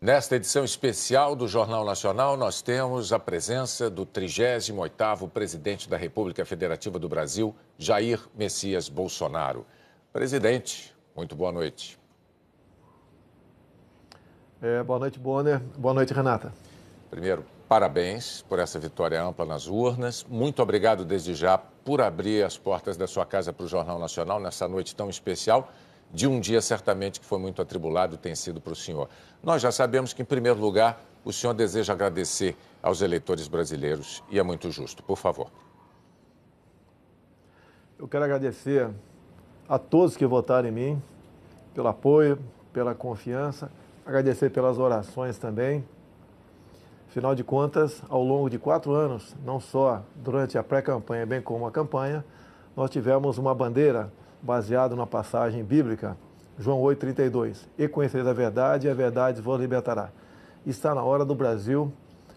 Nesta edição especial do Jornal Nacional, nós temos a presença do 38º presidente da República Federativa do Brasil, Jair Messias Bolsonaro. Presidente, muito boa noite. É, boa noite, Bonner. Boa noite, Renata. Primeiro, parabéns por essa vitória ampla nas urnas. Muito obrigado desde já por abrir as portas da sua casa para o Jornal Nacional nessa noite tão especial de um dia certamente que foi muito atribulado e tem sido para o senhor. Nós já sabemos que, em primeiro lugar, o senhor deseja agradecer aos eleitores brasileiros e é muito justo. Por favor. Eu quero agradecer a todos que votaram em mim, pelo apoio, pela confiança, agradecer pelas orações também. Afinal de contas, ao longo de quatro anos, não só durante a pré-campanha, bem como a campanha, nós tivemos uma bandeira baseado na passagem bíblica, João 8,32. E conhecereis a verdade, e a verdade vos libertará. Está na hora do Brasil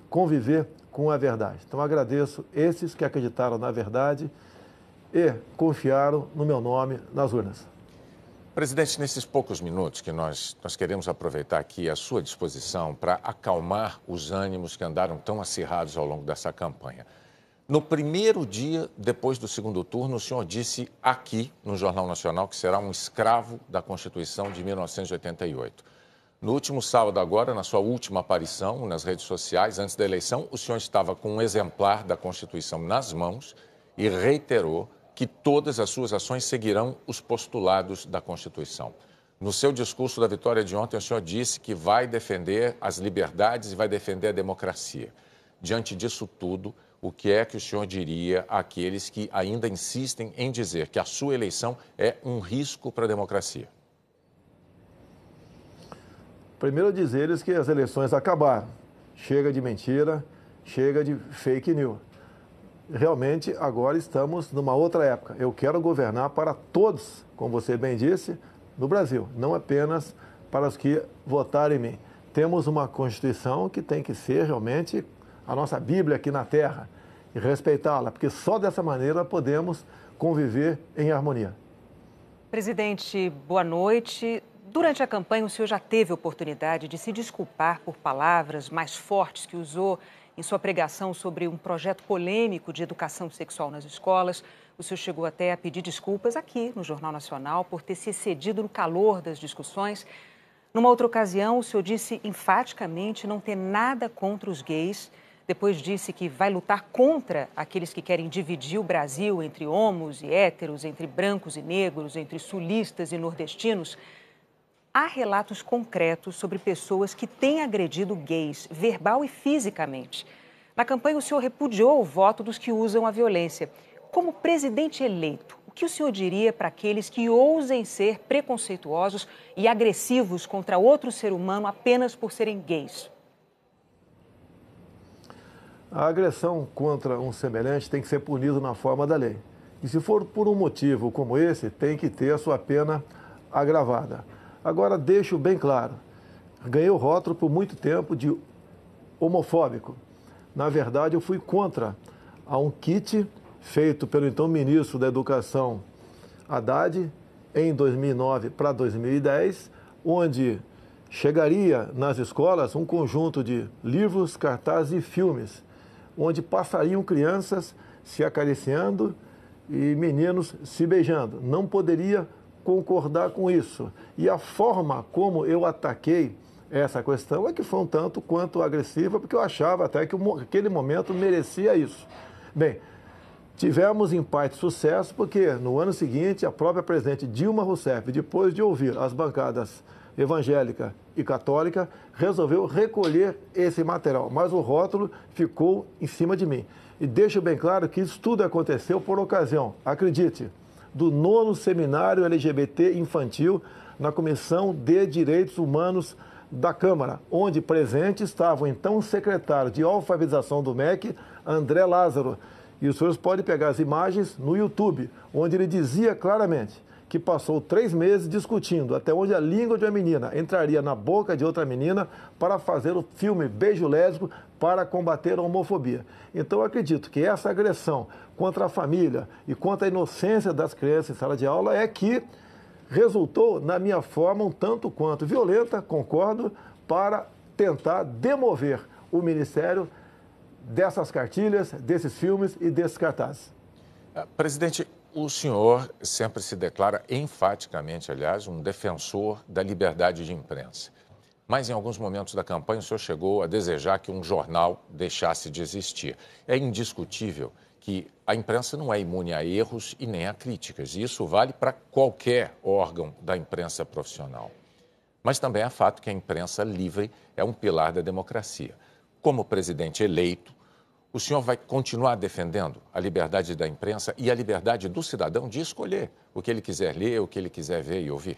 conviver com a verdade. Então agradeço esses que acreditaram na verdade e confiaram no meu nome nas urnas. Presidente, nesses poucos minutos que nós, nós queremos aproveitar aqui a sua disposição para acalmar os ânimos que andaram tão acirrados ao longo dessa campanha. No primeiro dia depois do segundo turno, o senhor disse aqui no Jornal Nacional que será um escravo da Constituição de 1988. No último sábado, agora, na sua última aparição nas redes sociais, antes da eleição, o senhor estava com um exemplar da Constituição nas mãos e reiterou que todas as suas ações seguirão os postulados da Constituição. No seu discurso da vitória de ontem, o senhor disse que vai defender as liberdades e vai defender a democracia. Diante disso tudo, o que é que o senhor diria àqueles que ainda insistem em dizer que a sua eleição é um risco para a democracia? Primeiro dizer lhes que as eleições acabaram. Chega de mentira, chega de fake news. Realmente agora estamos numa outra época. Eu quero governar para todos, como você bem disse, no Brasil, não apenas para os que votarem em mim. Temos uma Constituição que tem que ser realmente a nossa Bíblia aqui na Terra e respeitá-la, porque só dessa maneira podemos conviver em harmonia. Presidente, boa noite. Durante a campanha, o senhor já teve oportunidade de se desculpar por palavras mais fortes que usou em sua pregação sobre um projeto polêmico de educação sexual nas escolas. O senhor chegou até a pedir desculpas aqui no Jornal Nacional por ter se excedido no calor das discussões. Numa outra ocasião, o senhor disse enfaticamente não ter nada contra os gays depois disse que vai lutar contra aqueles que querem dividir o Brasil entre homos e héteros, entre brancos e negros, entre sulistas e nordestinos. Há relatos concretos sobre pessoas que têm agredido gays, verbal e fisicamente. Na campanha, o senhor repudiou o voto dos que usam a violência. Como presidente eleito, o que o senhor diria para aqueles que ousem ser preconceituosos e agressivos contra outro ser humano apenas por serem gays? A agressão contra um semelhante tem que ser punida na forma da lei. E se for por um motivo como esse, tem que ter a sua pena agravada. Agora, deixo bem claro: ganhei o rótulo por muito tempo de homofóbico. Na verdade, eu fui contra a um kit feito pelo então ministro da Educação, Haddad, em 2009 para 2010, onde chegaria nas escolas um conjunto de livros, cartazes e filmes onde passariam crianças se acariciando e meninos se beijando. Não poderia concordar com isso. E a forma como eu ataquei essa questão é que foi um tanto quanto agressiva, porque eu achava até que aquele momento merecia isso. Bem, tivemos em parte sucesso, porque no ano seguinte a própria presidente Dilma Rousseff, depois de ouvir as bancadas evangélica e católica, resolveu recolher esse material, mas o rótulo ficou em cima de mim. E deixo bem claro que isso tudo aconteceu por ocasião, acredite, do nono seminário LGBT infantil na Comissão de Direitos Humanos da Câmara, onde presente estava o então secretário de alfabetização do MEC, André Lázaro. E os senhores podem pegar as imagens no YouTube, onde ele dizia claramente que passou três meses discutindo até onde a língua de uma menina entraria na boca de outra menina para fazer o filme Beijo Lésbico para combater a homofobia. Então, acredito que essa agressão contra a família e contra a inocência das crianças em sala de aula é que resultou, na minha forma, um tanto quanto violenta, concordo, para tentar demover o Ministério dessas cartilhas, desses filmes e desses cartazes. Ah, presidente, o senhor sempre se declara enfaticamente, aliás, um defensor da liberdade de imprensa. Mas em alguns momentos da campanha o senhor chegou a desejar que um jornal deixasse de existir. É indiscutível que a imprensa não é imune a erros e nem a críticas. E isso vale para qualquer órgão da imprensa profissional. Mas também é fato que a imprensa livre é um pilar da democracia. Como presidente eleito, o senhor vai continuar defendendo a liberdade da imprensa e a liberdade do cidadão de escolher o que ele quiser ler, o que ele quiser ver e ouvir?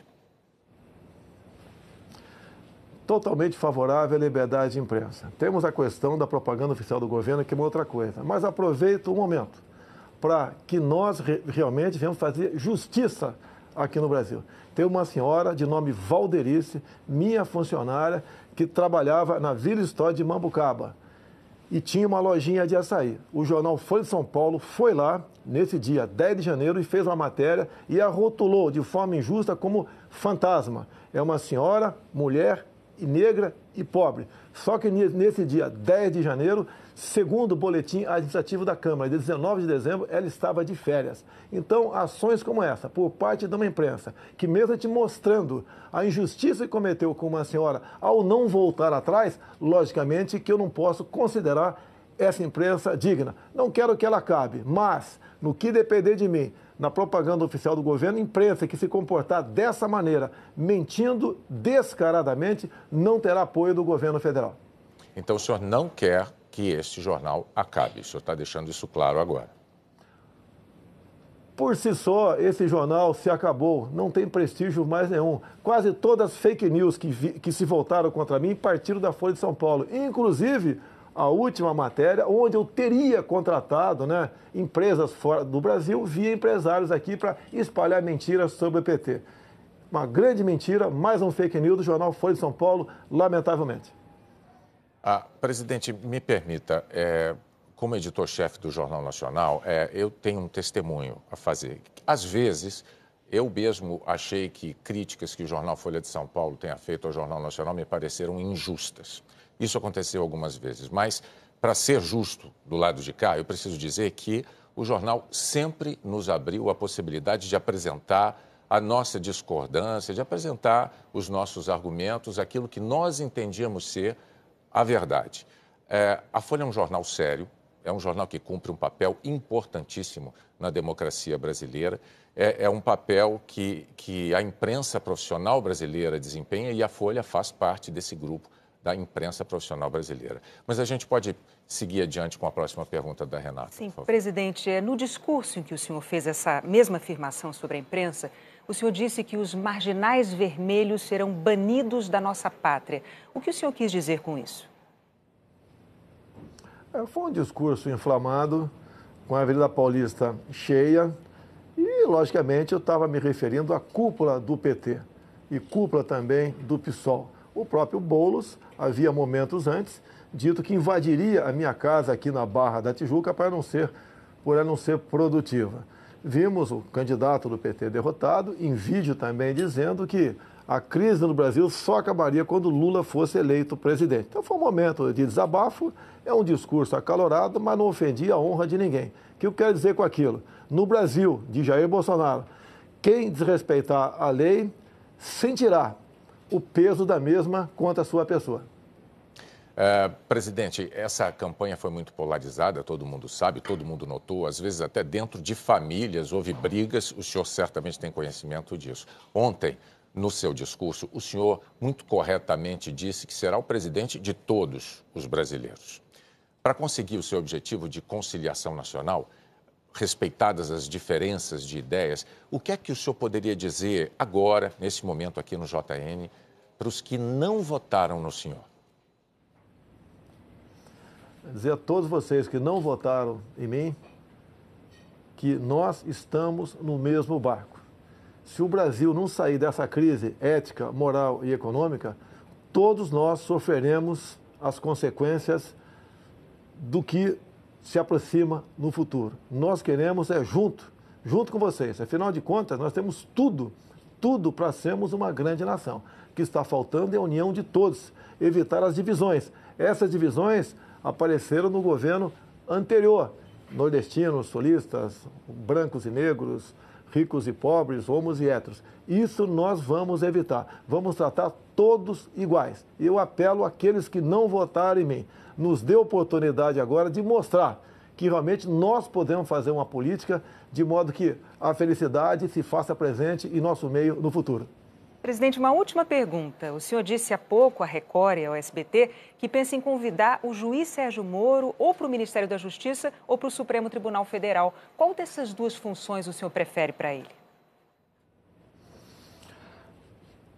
Totalmente favorável à liberdade de imprensa. Temos a questão da propaganda oficial do governo, que é uma outra coisa. Mas aproveito o um momento para que nós realmente venhamos fazer justiça aqui no Brasil. Tem uma senhora de nome Valderice, minha funcionária, que trabalhava na Vila História de Mambucaba e tinha uma lojinha de açaí. O jornal Folha de São Paulo foi lá nesse dia 10 de janeiro e fez uma matéria e a rotulou de forma injusta como fantasma. É uma senhora, mulher, e negra e pobre. Só que nesse dia 10 de janeiro, Segundo o boletim administrativo da Câmara, de 19 de dezembro, ela estava de férias. Então, ações como essa, por parte de uma imprensa, que mesmo te mostrando a injustiça que cometeu com uma senhora ao não voltar atrás, logicamente que eu não posso considerar essa imprensa digna. Não quero que ela acabe, mas no que depender de mim, na propaganda oficial do governo, imprensa que se comportar dessa maneira, mentindo descaradamente, não terá apoio do governo federal. Então o senhor não quer que este jornal acabe. O senhor está deixando isso claro agora. Por si só, esse jornal se acabou, não tem prestígio mais nenhum. Quase todas as fake news que, vi, que se voltaram contra mim partiram da Folha de São Paulo, inclusive a última matéria, onde eu teria contratado né, empresas fora do Brasil via empresários aqui para espalhar mentiras sobre o PT. Uma grande mentira, mais um fake news do jornal Folha de São Paulo, lamentavelmente. Ah, presidente, me permita, é, como editor-chefe do Jornal Nacional, é, eu tenho um testemunho a fazer. Às vezes, eu mesmo achei que críticas que o jornal Folha de São Paulo tenha feito ao Jornal Nacional me pareceram injustas. Isso aconteceu algumas vezes, mas para ser justo do lado de cá, eu preciso dizer que o jornal sempre nos abriu a possibilidade de apresentar a nossa discordância, de apresentar os nossos argumentos, aquilo que nós entendíamos ser a verdade. É, a Folha é um jornal sério, é um jornal que cumpre um papel importantíssimo na democracia brasileira. É, é, um papel que, que a imprensa profissional brasileira desempenha e a Folha faz parte desse grupo da imprensa profissional brasileira. Mas a gente pode seguir adiante com a próxima pergunta da Renata. Sim, presidente, é, no discurso em que o senhor fez essa mesma afirmação sobre a imprensa, o senhor disse que os marginais vermelhos serão banidos da nossa pátria. O que o senhor quis dizer com isso? É, foi um discurso inflamado, com a Avenida Paulista cheia, e, logicamente, eu estava me referindo à cúpula do PT e cúpula também do PSOL. O próprio Boulos havia momentos antes dito que invadiria a minha casa aqui na Barra da Tijuca para não ser, por ela não ser produtiva vimos o candidato do PT derrotado, em vídeo também dizendo que a crise no Brasil só acabaria quando Lula fosse eleito presidente. Então foi um momento de desabafo, é um discurso acalorado, mas não ofendia a honra de ninguém. O que eu quero dizer com aquilo? No Brasil, de Jair Bolsonaro, quem desrespeitar a lei sentirá o peso da mesma contra a sua pessoa. Uh, presidente, essa campanha foi muito polarizada, todo mundo sabe, todo mundo notou, às vezes até dentro de famílias houve brigas, o senhor certamente tem conhecimento disso. Ontem, no seu discurso, o senhor muito corretamente disse que será o presidente de todos os brasileiros. Para conseguir o seu objetivo de conciliação nacional, respeitadas as diferenças de ideias, o que é que o senhor poderia dizer agora, nesse momento aqui no JN, para os que não votaram no senhor? dizer a todos vocês que não votaram em mim que nós estamos no mesmo barco. Se o Brasil não sair dessa crise ética, moral e econômica, todos nós sofreremos as consequências do que se aproxima no futuro. Nós queremos é junto, junto com vocês. Afinal de contas, nós temos tudo, tudo para sermos uma grande nação. O que está faltando é a união de todos, evitar as divisões. Essas divisões apareceram no governo anterior. Nordestinos, solistas, brancos e negros, ricos e pobres, homos e héteros. Isso nós vamos evitar. Vamos tratar todos iguais. Eu apelo àqueles que não votaram em mim. Nos dê oportunidade agora de mostrar que realmente nós podemos fazer uma política de modo que a felicidade se faça presente em nosso meio no futuro. Presidente, uma última pergunta. O senhor disse há pouco à Record e ao SBT que pensa em convidar o juiz Sérgio Moro ou para o Ministério da Justiça ou para o Supremo Tribunal Federal. Qual dessas duas funções o senhor prefere para ele?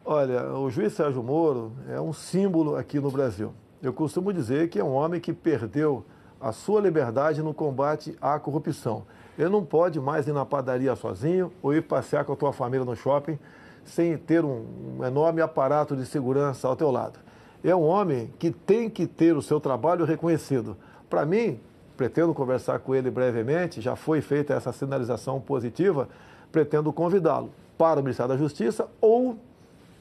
Olha, o juiz Sérgio Moro é um símbolo aqui no Brasil. Eu costumo dizer que é um homem que perdeu a sua liberdade no combate à corrupção. Ele não pode mais ir na padaria sozinho ou ir passear com a sua família no shopping sem ter um, enorme aparato de segurança ao teu lado. É um homem que tem que ter o seu trabalho reconhecido. Para mim, pretendo conversar com ele brevemente, já foi feita essa sinalização positiva, pretendo convidá-lo para o Ministério da Justiça ou,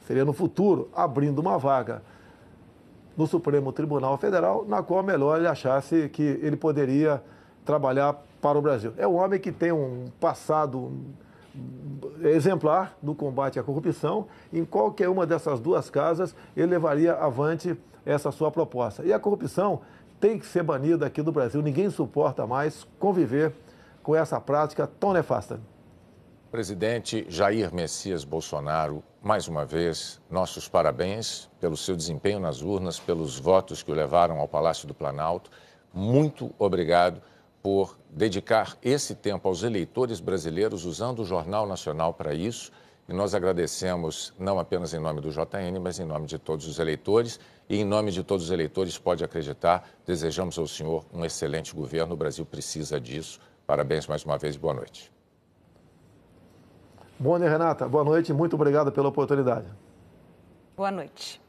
seria no futuro, abrindo uma vaga no Supremo Tribunal Federal, na qual é melhor ele achasse que ele poderia trabalhar para o Brasil. É um homem que tem um passado exemplar no combate à corrupção. Em qualquer uma dessas duas casas, ele levaria avante essa sua proposta. E a corrupção tem que ser banida aqui do Brasil. Ninguém suporta mais conviver com essa prática tão nefasta. Presidente Jair Messias Bolsonaro, mais uma vez, nossos parabéns pelo seu desempenho nas urnas, pelos votos que o levaram ao Palácio do Planalto. Muito obrigado por dedicar esse tempo aos eleitores brasileiros, usando o Jornal Nacional para isso. E nós agradecemos, não apenas em nome do JN, mas em nome de todos os eleitores. E em nome de todos os eleitores, pode acreditar, desejamos ao senhor um excelente governo. O Brasil precisa disso. Parabéns mais uma vez, boa noite. noite, né, Renata, boa noite e muito obrigado pela oportunidade. Boa noite.